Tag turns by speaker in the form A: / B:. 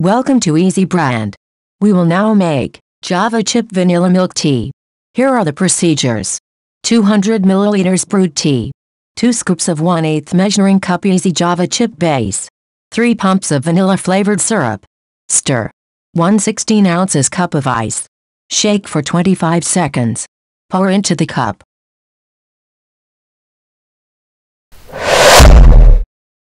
A: Welcome to Easy Brand. We will now make Java Chip Vanilla Milk Tea. Here are the procedures. 200 milliliters brewed tea. 2 scoops of 1 8 measuring cup Easy Java Chip Base. 3 pumps of vanilla flavored syrup. Stir. 1 16 ounces cup of ice. Shake for 25
B: seconds.
C: Pour into the cup.